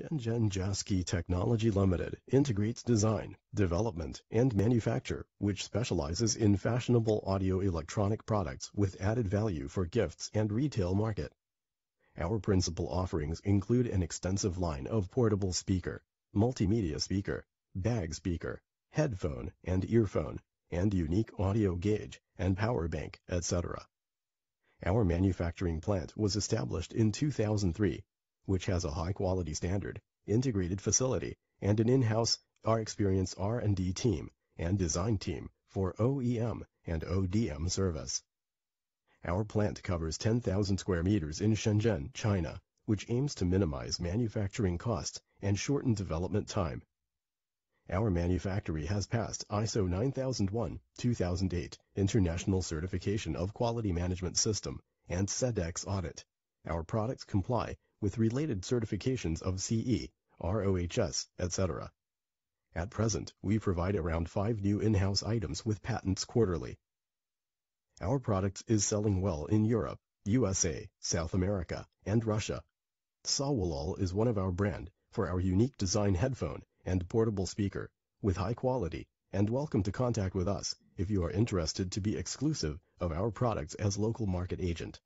Shenzhen Jasky Technology Limited integrates design, development, and manufacture, which specializes in fashionable audio electronic products with added value for gifts and retail market. Our principal offerings include an extensive line of portable speaker, multimedia speaker, bag speaker, headphone and earphone, and unique audio gauge and power bank, etc. Our manufacturing plant was established in 2003 which has a high-quality standard, integrated facility, and an in-house R-Experience R&D team and design team for OEM and ODM service. Our plant covers 10,000 square meters in Shenzhen, China, which aims to minimize manufacturing costs and shorten development time. Our manufactory has passed ISO 9001-2008 International Certification of Quality Management System and SEDEX audit. Our products comply with related certifications of CE, RoHS, etc. At present, we provide around five new in-house items with patents quarterly. Our product is selling well in Europe, USA, South America, and Russia. Sawalol is one of our brand for our unique design headphone and portable speaker with high quality and welcome to contact with us if you are interested to be exclusive of our products as local market agent.